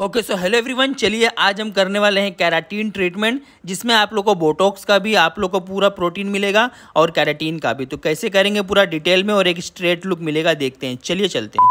okay so hello everyone चलिए आज हम करने वाले हैं कैराटीन ट्रीटमेंट जिसमें आप लोग को बोटॉक्स का भी आप लोग को पूरा प्रोटीन मिलेगा और कैराटीन का भी तो कैसे करेंगे पूरा डिटेल में और एक स्ट्रेट लुक मिलेगा देखते हैं चलिए चलते हैं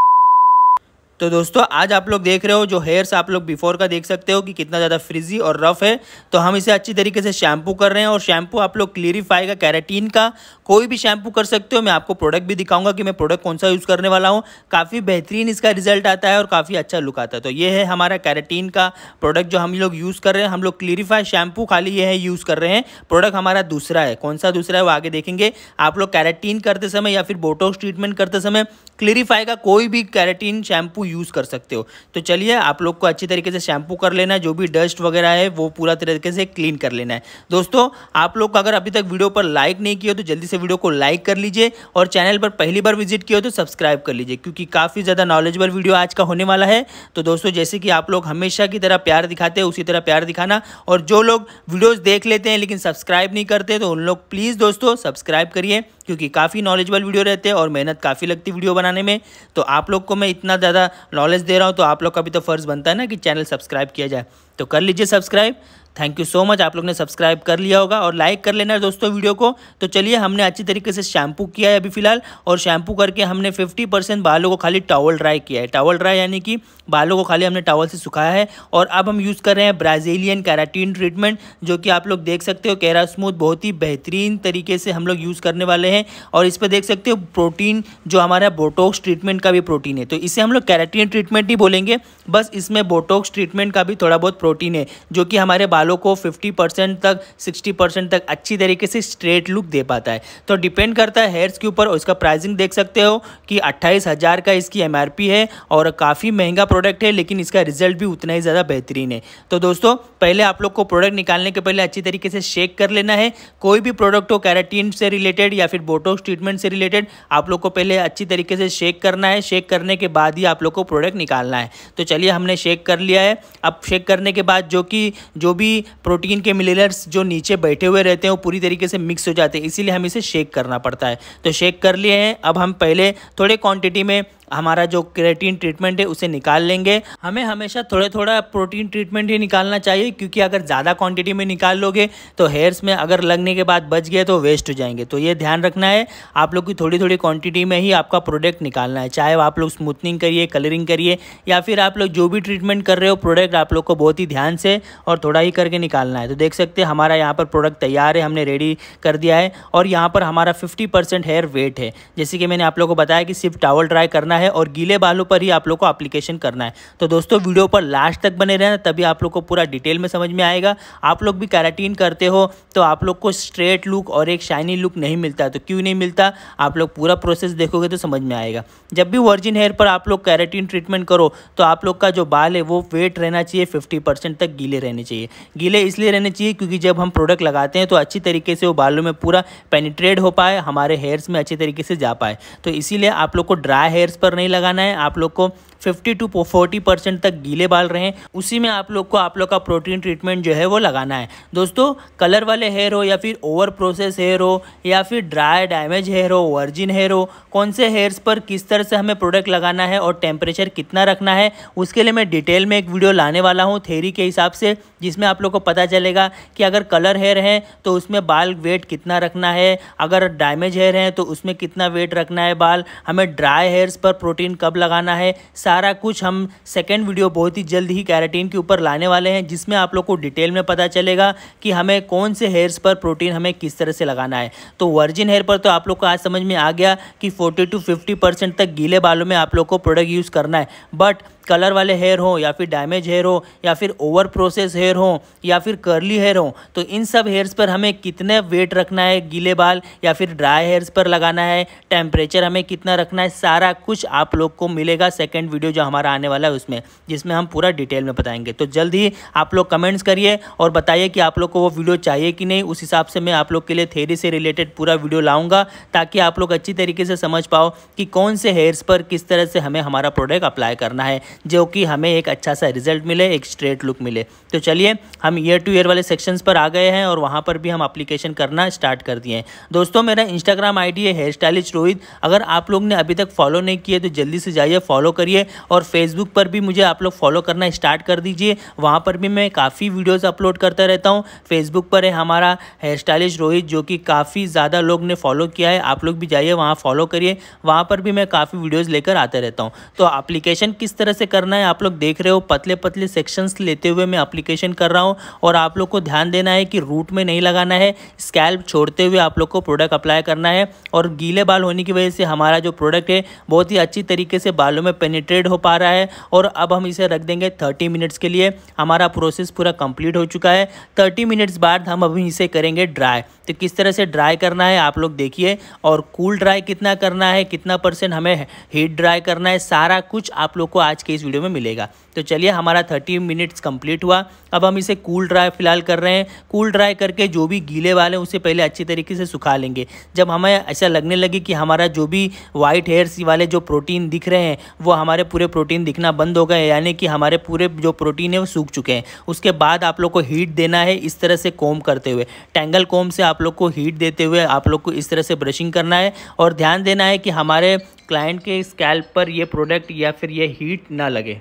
तो दोस्तों आज आप लोग देख रहे हो जो हेयर्स आप लोग बिफोर का देख सकते हो कि कितना ज़्यादा फ्रिजी और रफ़ है तो हम इसे अच्छी तरीके से शैम्पू कर रहे हैं और शैम्पू आप लोग क्लीरीफाई का कैराटीन का कोई भी शैम्पू कर सकते हो मैं आपको प्रोडक्ट भी दिखाऊंगा कि मैं प्रोडक्ट कौन सा यूज़ करने वाला हूँ काफ़ी बेहतरीन इसका रिजल्ट आता है और काफ़ी अच्छा लुक आता है तो ये है हमारा कैरेटीन का प्रोडक्ट जो हम लोग यूज़ कर रहे हैं हम लोग क्लीरिफाई शैम्पू खाली ये है यूज़ कर रहे हैं प्रोडक्ट हमारा दूसरा है कौन सा दूसरा है वो आगे देखेंगे आप लोग कैरेटीन करते समय या फिर बोटोक्स ट्रीटमेंट करते समय क्लीरिफाई का कोई भी कैरेटीन शैम्पू यूज़ कर सकते हो तो चलिए आप लोग को अच्छी तरीके से शैम्पू कर लेना है जो भी डस्ट वगैरह है वो पूरा तरीके से क्लीन कर लेना है दोस्तों आप लोग अगर अभी तक वीडियो पर लाइक नहीं किया तो जल्दी से वीडियो को लाइक कर लीजिए और चैनल पर पहली बार विजिट किया हो तो सब्सक्राइब कर लीजिए क्योंकि काफ़ी ज़्यादा नॉलेजबल वीडियो आज का होने वाला है तो दोस्तों जैसे कि आप लोग हमेशा की तरह प्यार दिखाते हैं उसी तरह प्यार दिखाना और जो लोग वीडियोज़ देख लेते हैं लेकिन सब्सक्राइब नहीं करते तो उन लोग प्लीज़ दोस्तों सब्सक्राइब करिए क्योंकि काफ़ी नॉलेजबल वीडियो रहते हैं और मेहनत काफ़ी लगती वीडियो बनाने में तो आप लोग को मैं इतना ज़्यादा नॉलेज दे रहा हूँ तो आप लोग का भी तो फ़र्ज़ बनता है ना कि चैनल सब्सक्राइब किया जाए तो कर लीजिए subscribe thank you so much आप लोग ने सब्सक्राइब कर लिया होगा और लाइक कर लेना दोस्तों वीडियो को तो चलिए हमने अच्छी तरीके से शैम्पू किया है अभी फिलहाल और शैम्पू करके हमने 50 परसेंट बालों को खाली टावल ड्राई किया है टावल ड्राई यानी कि बालों को खाली हमने टावल से सुखाया है और अब हम यूज़ कर रहे हैं ब्राज़ीलियन कैराटीन ट्रीटमेंट जो कि आप लोग देख सकते हो कैरा स्मूथ बहुत ही बेहतरीन तरीके से हम लोग यूज़ करने वाले हैं और इस पर देख सकते हो प्रोटीन जो हमारा बोटोक्स ट्रीटमेंट का भी प्रोटीन है तो इसे हम लोग कैराटीन ट्रीटमेंट ही बोलेंगे बस इसमें बोटोक्स ट्रीटमेंट का भी थोड़ा बहुत प्रोटीन है जो कि हमारे बाल बालों को 50 परसेंट तक 60 परसेंट तक अच्छी तरीके से स्ट्रेट लुक दे पाता है तो डिपेंड करता है हेयर्स के ऊपर और इसका प्राइसिंग देख सकते हो कि अट्ठाईस हज़ार का इसकी एम है और काफ़ी महंगा प्रोडक्ट है लेकिन इसका रिजल्ट भी उतना ही ज़्यादा बेहतरीन है तो दोस्तों पहले आप लोग को प्रोडक्ट निकालने के पहले अच्छी तरीके से शेक कर लेना है कोई भी प्रोडक्ट हो कैराटीन से रिलेटेड या फिर बोटोक्स ट्रीटमेंट से रिलेटेड आप लोग को पहले अच्छी तरीके से शेक करना है शेक करने के बाद ही आप लोग को प्रोडक्ट निकालना है तो चलिए हमने शेक कर लिया है अब शेक करने के बाद जो कि जो भी भी प्रोटीन के मिलेलर्स जो नीचे बैठे हुए रहते हैं वो पूरी तरीके से मिक्स हो जाते हैं इसीलिए हम इसे शेक करना पड़ता है तो शेक कर लिए हैं अब हम पहले थोड़े क्वांटिटी में हमारा जो क्रेटीन ट्रीटमेंट है उसे निकाल लेंगे हमें हमेशा थोड़ा थोड़ा प्रोटीन ट्रीटमेंट ही निकालना चाहिए क्योंकि अगर ज़्यादा क्वांटिटी में निकाल लोगे तो हेयर्स में अगर लगने के बाद बच गए तो वेस्ट हो जाएंगे तो ये ध्यान रखना है आप लोग की थोड़ी थोड़ी क्वांटिटी में ही आपका प्रोडक्ट निकालना है चाहे आप लोग स्मूथनिंग करिए कलरिंग करिए या फिर आप लोग जो भी ट्रीटमेंट कर रहे हो प्रोडक्ट आप लोग को बहुत ही ध्यान से और थोड़ा ही करके निकालना है तो देख सकते हैं हमारा यहाँ पर प्रोडक्ट तैयार है हमने रेडी कर दिया है और यहाँ पर हमारा फिफ्टी हेयर वेट है जैसे कि मैंने आप लोग को बताया कि सिर्फ टावल ट्राई करना है है और गीले बालों पर ही आप लोग को अप्लीकेशन करना है तो दोस्तों वीडियो पर लास्ट तक बने रहना तभी आप लोग को पूरा डिटेल में समझ में आएगा आप लोग भी कैराटीन करते हो तो आप लोग को स्ट्रेट लुक और एक शाइनी लुक नहीं मिलता तो क्यों नहीं मिलता आप लोग पूरा प्रोसेस देखोगे तो समझ में आएगा जब भी वर्जिन हेयर पर आप लोग कैराटीन ट्रीटमेंट करो तो आप लोग का जो बाल है वो वेट रहना चाहिए फिफ्टी तक गीले रहने चाहिए गीले इसलिए रहने चाहिए क्योंकि जब हम प्रोडक्ट लगाते हैं तो अच्छी तरीके से वो बालों में पूरा पेनिट्रेट हो पाए हमारे हेयर्स में अच्छी तरीके से जा पाए तो इसीलिए आप लोग को ड्राई हेयर्स पर नहीं लगाना है आप लोग को फिफ्टी टू फोर्टी परसेंट तक गीले बाल रहे उसी में आप लोग को आप लोग का प्रोटीन ट्रीटमेंट जो है वो लगाना है दोस्तों कलर वाले हेयर हो या फिर ओवर प्रोसेस हेयर हो या फिर ड्राई डैमेज हेयर हो वर्जिन हेयर हो कौन से हेयर्स पर किस तरह से हमें प्रोडक्ट लगाना है और टेम्परेचर कितना रखना है उसके लिए मैं डिटेल में एक वीडियो लाने वाला हूँ थेरी के हिसाब से जिसमें आप लोग को पता चलेगा कि अगर कलर हेयर है तो उसमें बाल वेट कितना रखना है अगर डैमेज हेयर है तो उसमें कितना वेट रखना है बाल हमें ड्राई हेयर्स पर प्रोटीन कब लगाना है सारा कुछ हम सेकेंड वीडियो बहुत ही जल्द ही कैराटीन के ऊपर लाने वाले हैं जिसमें आप लोग को डिटेल में पता चलेगा कि हमें कौन से हेयर्स पर प्रोटीन हमें किस तरह से लगाना है तो वर्जिन हेयर पर तो आप लोग को आज समझ में आ गया कि फोर्टी टू फिफ्टी परसेंट तक गीले बालों में आप लोग को प्रोडक्ट यूज़ करना है बट कलर वाले हेयर हो या फिर डैमेज हेयर हो या फिर ओवर प्रोसेस हेयर हो या फिर कर्ली हेयर हो तो इन सब हेयर्स पर हमें कितने वेट रखना है गीले बाल या फिर ड्राई हेयर्स पर लगाना है टेम्परेचर हमें कितना रखना है सारा कुछ आप लोग को मिलेगा सेकेंड वीडियो जो हमारा आने वाला है उसमें जिसमें हम पूरा डिटेल में बताएंगे तो जल्द ही आप लोग कमेंट्स करिए और बताइए कि आप लोग को वो वीडियो चाहिए कि नहीं उस हिसाब से मैं आप लोग के लिए थेरी से रिलेटेड पूरा वीडियो लाऊंगा ताकि आप लोग अच्छी तरीके से समझ पाओ कि कौन से हेयर्स पर किस तरह से हमें हमारा प्रोडक्ट अप्लाई करना है जो कि हमें एक अच्छा सा रिजल्ट मिले एक स्ट्रेट लुक मिले तो चलिए हम ईयर टू ईयर वाले सेक्शंस पर आ गए हैं और वहाँ पर भी हम अप्लीकेशन करना स्टार्ट कर दिए हैं दोस्तों मेरा इंस्टाग्राम आई है हेयर स्टाइलिश रोहित अगर आप लोग ने अभी तक फॉलो नहीं किए तो जल्दी से जाइए फॉलो करिए और फेसबुक पर भी मुझे आप लोग फॉलो करना स्टार्ट कर दीजिए वहाँ पर भी मैं काफ़ी वीडियोज़ अपलोड करता रहता हूँ फेसबुक पर है हमारा हेयर स्टाइलिश रोहित जो कि काफ़ी ज़्यादा लोग ने फॉलो किया है आप लोग भी जाइए वहाँ फॉलो करिए वहाँ पर भी मैं काफ़ी वीडियोज़ लेकर आते रहता हूँ तो अप्लीकेशन किस तरह से से करना है आप लोग देख रहे हो पतले पतले सेक्शंस लेते हुए मैं अप्लीकेशन कर रहा हूँ और आप लोग को ध्यान देना है कि रूट में नहीं लगाना है स्कैल्प छोड़ते हुए आप लोग को प्रोडक्ट अप्लाई करना है और गीले बाल होने की वजह से हमारा जो प्रोडक्ट है बहुत ही अच्छी तरीके से बालों में पेनिट्रेट हो पा रहा है और अब हम इसे रख देंगे थर्टी मिनट्स के लिए हमारा प्रोसेस पूरा कंप्लीट हो चुका है थर्टी मिनट्स बाद हम अभी इसे करेंगे ड्राई तो किस तरह से ड्राई करना है आप लोग देखिए और कूल ड्राई कितना करना है कितना परसेंट हमें हीट ड्राई करना है सारा कुछ आप लोग को आज के आपके इस वीडियो में मिलेगा तो चलिए हमारा थर्टी मिनट्स कंप्लीट हुआ अब हम इसे कूल ड्राई फिलहाल कर रहे हैं कूल ड्राई करके जो भी गीले वाले हैं उसे पहले अच्छी तरीके से सुखा लेंगे जब हमें ऐसा लगने लगे कि हमारा जो भी वाइट हेयर्स वाले जो प्रोटीन दिख रहे हैं वो हमारे पूरे प्रोटीन दिखना बंद हो गए यानी कि हमारे पूरे जो प्रोटीन है वो सूख चुके हैं उसके बाद आप लोग को हीट देना है इस तरह से कोम करते हुए टेंगल कोम से आप लोग को हीट देते हुए आप लोग को इस तरह से ब्रशिंग करना है और ध्यान देना है कि हमारे क्लाइंट के स्कैल्प पर ये प्रोडक्ट या फिर ये हीट ना लगे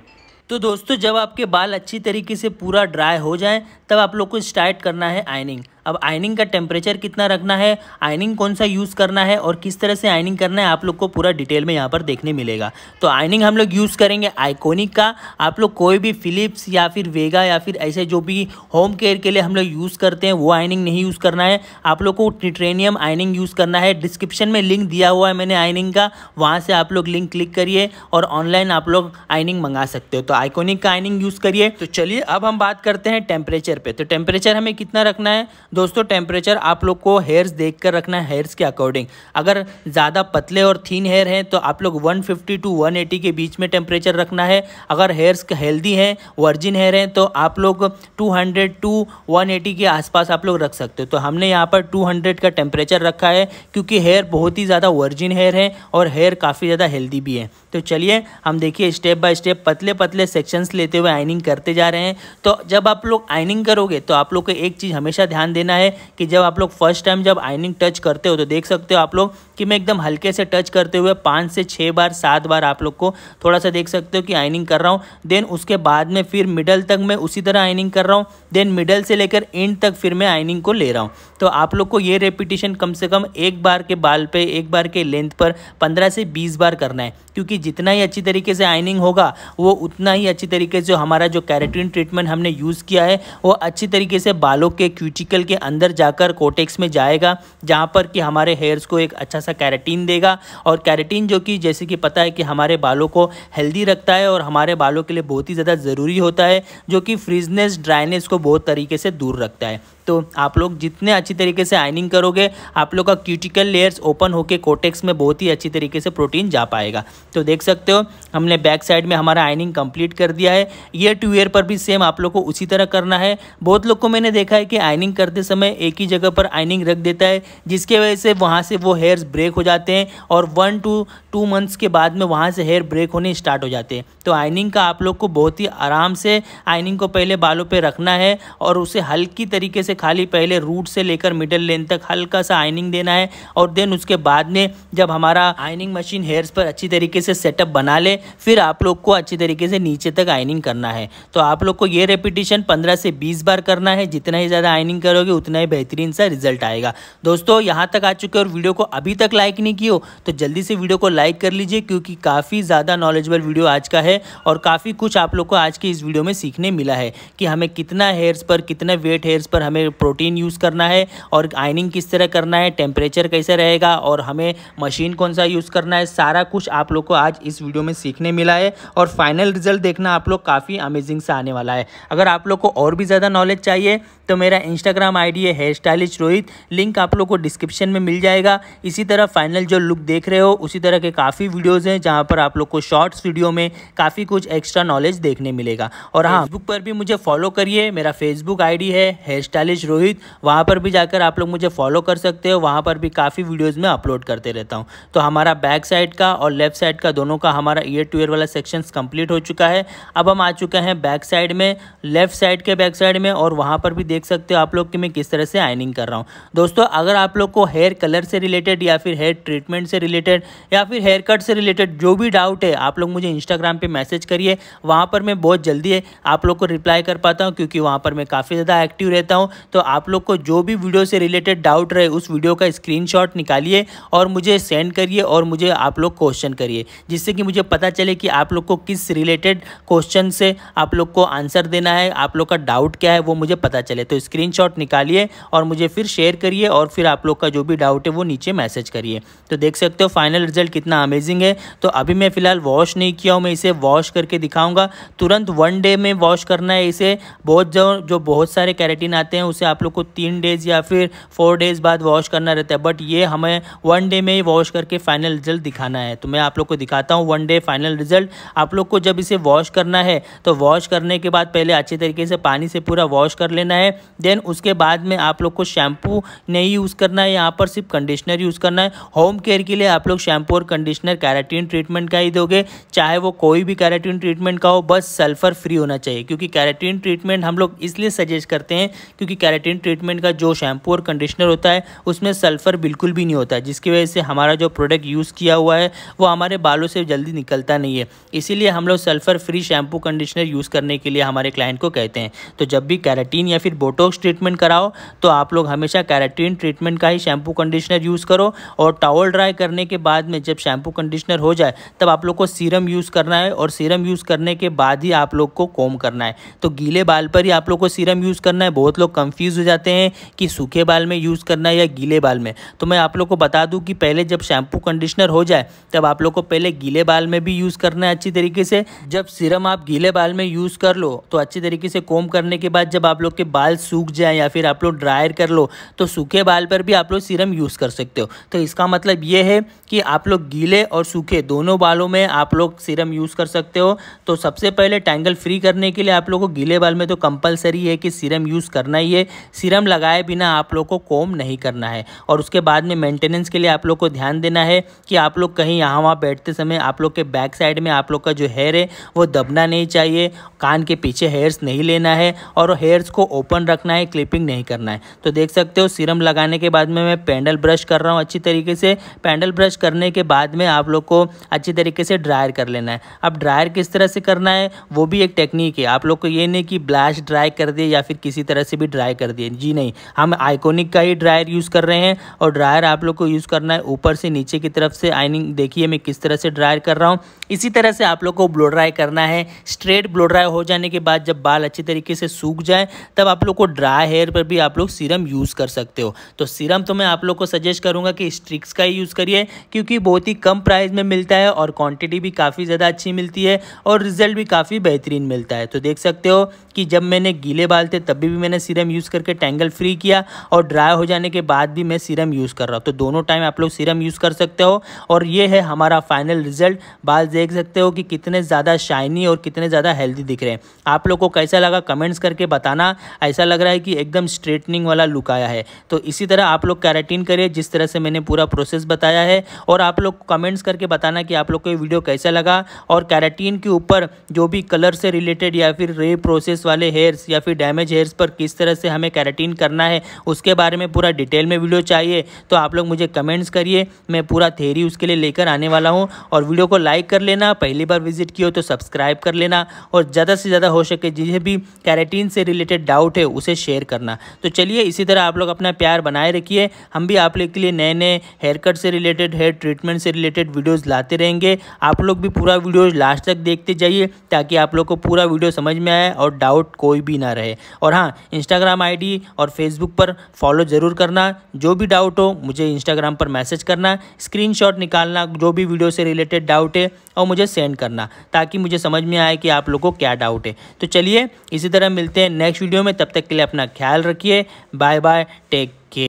तो दोस्तों जब आपके बाल अच्छी तरीके से पूरा ड्राई हो जाए तब आप लोग को स्टार्ट करना है आयनिंग अब आइनिंग का टेम्परेचर कितना रखना है आइनिंग कौन सा यूज़ करना है और किस तरह से आइनिंग करना है आप लोग को पूरा डिटेल में यहाँ पर देखने मिलेगा तो आइनिंग हम लोग यूज़ करेंगे आइकोनिक का आप लोग कोई भी फिलिप्स या फिर वेगा या फिर ऐसे जो भी होम केयर के लिए हम लोग यूज़ करते हैं वो आइनिंग नहीं यूज़ करना है आप लोग को ट्रिट्रेनियम आइनिंग यूज़ करना है डिस्क्रिप्शन में लिंक दिया हुआ है मैंने आइनिंग का वहाँ से आप लोग लिंक क्लिक करिए और ऑनलाइन आप लोग आइनिंग मंगा सकते हो तो आइकोनिक का आइनिंग यूज़ करिए तो चलिए अब हम बात करते हैं टेम्परेचर पर तो टेम्परेचर हमें कितना रखना है दोस्तों टेम्परेचर आप लोग को हेयर्स देख कर रखना है हेयर्स के अकॉर्डिंग अगर ज़्यादा पतले और थीन हेयर हैं तो आप लोग 150 टू 180 के बीच में टेम्परेचर रखना है अगर हेयर्स हेल्दी हैं वर्जिन हेयर हैं तो आप लोग 200 टू 180 के आसपास आप लोग रख सकते हो तो हमने यहाँ पर 200 का टेम्परेचर रखा है क्योंकि हेयर बहुत ही ज़्यादा वर्जिन हेयर है और हेयर काफ़ी ज़्यादा हेल्दी भी है तो चलिए हम देखिए स्टेप बाय स्टेप पतले पतले सेक्शंस लेते हुए आइनिंग करते जा रहे हैं तो जब आप लोग आइनिंग करोगे तो आप लोग को एक चीज़ हमेशा ध्यान दे देना है कि जब आप लोग फर्स्ट टाइम जब आइनिंग टच करते हो तो देख सकते हो आप लोग कि मैं एकदम हल्के से टच करते हुए पाँच से छः बार सात बार आप लोग को थोड़ा सा देख सकते हो कि आइनिंग कर रहा हूँ देन उसके बाद में फिर मिडल तक मैं उसी तरह आइनिंग कर रहा हूँ देन मिडल से लेकर एंड तक फिर मैं आइनिंग को ले रहा हूँ तो आप लोग को ये रेपिटेशन कम से कम एक बार के बाल पे एक बार के लेंथ पर पंद्रह से बीस बार करना है क्योंकि जितना ही अच्छी तरीके से आइनिंग होगा वो उतना ही अच्छी तरीके से हमारा जो कैरेटीन ट्रीटमेंट हमने यूज़ किया है वो अच्छी तरीके से बालों के क्यूटिकल के अंदर जाकर कोटेक्स में जाएगा जहाँ पर कि हमारे हेयर्स को एक अच्छा सा कैरेटीन देगा और कैरेटीन जो कि जैसे कि पता है कि हमारे बालों को हेल्दी रखता है और हमारे बालों के लिए बहुत ही ज़्यादा ज़रूरी होता है जो कि फ्रीजनेस ड्राइनेस को बहुत तरीके से दूर रखता है तो आप लोग जितने अच्छी तरीके से आइनिंग करोगे आप लोग का क्यूटिकल लेयर्स ओपन होकर कोटेक्स में बहुत ही अच्छी तरीके से प्रोटीन जा पाएगा तो देख सकते हो हमने बैक साइड में हमारा आइनिंग कंप्लीट कर दिया है ईयर टू ईयर पर भी सेम आप लोग को उसी तरह करना है बहुत लोग को मैंने देखा है कि आइनिंग करते समय एक ही जगह पर आइनिंग रख देता है जिसके वजह से वहाँ से वो हेयर्स ब्रेक हो जाते हैं और वन टू टू मंथ्स के बाद में वहाँ से हेयर ब्रेक होने स्टार्ट हो जाते हैं तो आइनिंग का आप लोग को बहुत ही आराम से आइनिंग को पहले बालों पर रखना है और उसे हल्की तरीके से खाली पहले रूट से लेकर मिडल लेन तक हल्का सा आइनिंग देना है और देन उसके बाद में जब हमारा आइनिंग मशीन हेयर्स पर अच्छी तरीके से सेटअप बना ले फिर आप लोग को अच्छी तरीके से नीचे तक आइनिंग करना है तो आप लोग को ये रेपिटेशन पंद्रह से बीस बार करना है जितना ही ज़्यादा आइनिंग करोगे उतना ही बेहतरीन सा रिजल्ट आएगा दोस्तों यहाँ तक आ चुके और वीडियो को अभी तक लाइक नहीं किया तो जल्दी से वीडियो को लाइक कर लीजिए क्योंकि काफ़ी ज़्यादा नॉलेजबल वीडियो आज का है और काफ़ी कुछ आप लोग को आज की इस वीडियो में सीखने मिला है कि हमें कितना हेयर्स पर कितना वेट हेयर्स पर हमें हमें प्रोटीन यूज़ करना है और आइनिंग किस तरह करना है टेम्परेचर कैसे रहेगा और हमें मशीन कौन सा यूज़ करना है सारा कुछ आप लोग को आज इस वीडियो में सीखने मिला है और फाइनल रिजल्ट देखना आप लोग काफ़ी अमेजिंग सा आने वाला है अगर आप लोग को और भी ज़्यादा नॉलेज चाहिए तो मेरा इंस्टाग्राम आईडी है हेयर स्टाइलिश रोहित लिंक आप लोग को डिस्क्रिप्शन में मिल जाएगा इसी तरह फाइनल जो लुक देख रहे हो उसी तरह के काफ़ी वीडियोज़ हैं जहाँ पर आप लोग को शॉर्ट्स वीडियो में काफ़ी कुछ एक्स्ट्रा नॉलेज देखने मिलेगा और हाँ फेसबुक पर भी मुझे फॉलो करिए मेरा फेसबुक डी है हेयर स्टाइलिश रोहित वहाँ पर भी जाकर आप लोग मुझे फॉलो कर सकते हो वहाँ पर भी काफ़ी वीडियोज़ में अपलोड करते रहता हूँ तो हमारा बैक साइड का और लेफ्ट साइड का दोनों का हमारा ईयर टू ईयर वाला सेक्शन कंप्लीट हो चुका है अब हम आ चुके हैं बैक साइड में लेफ्ट साइड के बैक साइड में और वहाँ पर भी देख सकते हो आप लोग कि मैं किस तरह से आइनिंग कर रहा हूँ दोस्तों अगर आप लोग को हेयर कलर से रिलेटेड या फिर हेयर ट्रीटमेंट से रिलेटेड या फिर हेयर कट से रिलेटेड जो भी डाउट है आप लोग मुझे इंस्टाग्राम पर मैसेज करिए वहाँ पर मैं बहुत जल्दी आप लोग को रिप्लाई कर पाता हूँ क्योंकि वहाँ पर मैं काफ़ी ज़्यादा एक्टिव रहता हूँ तो आप लोग को जो भी वीडियो से रिलेटेड डाउट रहे उस वीडियो का स्क्रीनशॉट निकालिए और मुझे सेंड करिए और मुझे आप लोग क्वेश्चन करिए जिससे कि मुझे पता चले कि आप लोग को किस रिलेटेड क्वेश्चन से आप लोग को आंसर देना है आप लोग का डाउट क्या है वो मुझे पता चले तो स्क्रीन निकालिए और मुझे फिर शेयर करिए और फिर आप लोग का जो भी डाउट है वो नीचे मैसेज करिए तो देख सकते हो फाइनल रिजल्ट कितना अमेजिंग है तो अभी मैं फ़िलहाल वॉश नहीं किया हूँ मैं इसे वॉश करके दिखाऊंगा तुरंत वन डे में वॉश करना है इसे बहुत जो जो बहुत सारे कैरेटिन आते हैं उसे आप लोग को तीन डेज़ या फिर फोर डेज़ बाद वॉश करना रहता है बट ये हमें वन डे में ही वॉश करके फाइनल रिजल्ट दिखाना है तो मैं आप लोग को दिखाता हूँ वन डे फाइनल रिजल्ट आप लोग को जब इसे वॉश करना है तो वॉश करने के बाद पहले अच्छे तरीके से पानी से पूरा वॉश कर लेना है देन उसके बाद में आप लोग को शैम्पू नहीं यूज़ करना है यहाँ पर सिर्फ कंडीशनर यूज़ करना है होम केयर के लिए आप लोग शैम्पू और कंडीशनर कैराटीन ट्रीटमेंट का ही दोगे चाहे वो कोई भी कैराटीन ट्रीटमेंट का हो बस सल्फर फ्री होना चाहिए क्योंकि कैराटीन ट्रीटमेंट हम लोग इसलिए सजेस्ट करते हैं क्योंकि कैरेटिन ट्रीटमेंट का जो शैम्पू और कंडीशनर होता है उसमें सल्फ़र बिल्कुल भी नहीं होता है जिसकी वजह से हमारा जो प्रोडक्ट यूज़ किया हुआ है वो हमारे बालों से जल्दी निकलता नहीं है इसीलिए हम लोग sulphur free shampoo conditioner use करने के लिए हमारे क्लाइंट को कहते हैं तो जब भी कैरेटीन या फिर बोटोक्स ट्रीटमेंट कराओ तो आप लोग हमेशा कैरेटीन ट्रीटमेंट का ही शैम्पू कंडीशनर यूज़ करो और टावल ड्राई करने के बाद में जब शैम्पू कंडीशनर हो जाए तब आप लोग को सीरम यूज़ करना है और सीरम यूज़ करने के बाद ही आप लोग को कोम करना है तो गीले बाल पर ही आप लोग को सीरम यूज़ करना है बहुत लोग कम कंफ्यूज हो जाते हैं कि सूखे बाल में यूज़ करना या गीले बाल में तो मैं आप लोग को बता दूँ कि पहले जब शैम्पू कंडीशनर हो जाए तब आप लोग को पहले गीले बाल में भी यूज़ करना है अच्छी तरीके से जब सीरम आप गीले बाल में यूज़ कर लो तो अच्छी तरीके से कोम करने के बाद जब आप लोग के बाल सूख जाए या फिर आप लोग ड्रायर कर लो तो सूखे बाल पर भी आप लोग सिरम यूज़ कर सकते हो तो इसका मतलब ये है कि आप लोग गीले और सूखे दोनों बालों में आप लोग सिरम यूज़ कर सकते हो तो सबसे पहले टैंगल फ्री करने के लिए आप लोग को गीले बाल में तो कंपलसरी है कि सीरम यूज़ करना ही है नीचे सीरम लगाए बिना आप लोग को कोम नहीं करना है और उसके बाद में मेंटेनेंस के लिए आप लोग को ध्यान देना है कि आप लोग कहीं यहाँ वहाँ बैठते समय आप लोग के बैक साइड में आप लोग का जो हेयर है वो दबना नहीं चाहिए कान के पीछे हेयर्स नहीं लेना है और हेयर्स को ओपन रखना है क्लिपिंग नहीं करना है तो देख सकते हो सीरम लगाने के बाद में मैं पैंडल ब्रश कर रहा हूँ अच्छी तरीके से पैंडल ब्रश करने के बाद में आप लोग को अच्छी तरीके से ड्रायर कर लेना है अब ड्रायर किस तरह से करना है वो भी एक टेक्निक है आप लोग को ये नहीं कि ब्लास्ट ड्राई कर दे या फिर किसी तरह से भी ड्राई ड्राई कर दिए जी नहीं हम आइकोनिक का ही ड्रायर यूज़ कर रहे हैं और ड्रायर आप लोग को यूज़ करना है ऊपर से नीचे की तरफ से आइनिंग देखिए मैं किस तरह से ड्रायर कर रहा हूँ इसी तरह से आप लोग को ब्लो ड्राई करना है स्ट्रेट ब्लो ड्राई हो जाने के बाद जब बाल अच्छी तरीके से सूख जाए तब आप लोग को ड्राई हेयर पर भी आप लोग सीरम यूज़ कर सकते हो तो सीरम तो मैं आप लोग को सजेस्ट करूँगा कि स्ट्रिक्स का ही यूज़ करिए क्योंकि बहुत ही कम प्राइस में मिलता है और क्वांटिटी भी काफ़ी ज़्यादा अच्छी मिलती है और रिजल्ट भी काफ़ी बेहतरीन मिलता है तो देख सकते हो कि जब मैंने गीले बाल थे तब भी मैंने सीरम यूज़ यूज़ करके टैंगल फ्री किया और ड्राई हो जाने के बाद भी मैं सीरम यूज़ कर रहा हूँ तो दोनों टाइम आप लोग सीरम यूज़ कर सकते हो और ये है हमारा फाइनल रिजल्ट बाल देख सकते हो कि कितने ज़्यादा शाइनी और कितने ज़्यादा हेल्दी दिख रहे हैं आप लोग को कैसा लगा कमेंट्स करके बताना ऐसा लग रहा है कि एकदम स्ट्रेटनिंग वाला लुक आया है तो इसी तरह आप लोग कैरेटीन करिए जिस तरह से मैंने पूरा प्रोसेस बताया है और आप लोग कमेंट्स करके बताना कि आप लोग को ये वीडियो कैसा लगा और कैरेटीन के ऊपर जो भी कलर से रिलेटेड या फिर रे प्रोसेस वाले हेयर्स या फिर डैमेज हेयर्स पर किस तरह से हमें कैरेटीन करना है उसके बारे में पूरा डिटेल में वीडियो चाहिए तो आप लोग मुझे कमेंट्स करिए मैं पूरा थेरी उसके लिए लेकर आने वाला हूँ और वीडियो को लाइक कर लेना पहली बार विजिट किया हो तो सब्सक्राइब कर लेना और ज़्यादा से ज़्यादा हो सके जिसे भी कैरेटीन से रिलेटेड डाउट है उसे शेयर करना तो चलिए इसी तरह आप लोग अपना प्यार बनाए रखिए हम भी आप लोग के लिए नए नए हेयर कट से रिलेटेड हेयर ट्रीटमेंट से रिलेटेड वीडियोज़ लाते रहेंगे आप लोग भी पूरा वीडियो लास्ट तक देखते जाइए ताकि आप लोग को पूरा वीडियो समझ में आए और डाउट कोई भी ना रहे और हाँ इंस्टाग्राम इंस्टाग्राम आईडी और फेसबुक पर फॉलो ज़रूर करना जो भी डाउट हो मुझे इंस्टाग्राम पर मैसेज करना स्क्रीनशॉट निकालना जो भी वीडियो से रिलेटेड डाउट है और मुझे सेंड करना ताकि मुझे समझ में आए कि आप लोग को क्या डाउट है तो चलिए इसी तरह मिलते हैं नेक्स्ट वीडियो में तब तक के लिए अपना ख्याल रखिए बाय बाय टेक केयर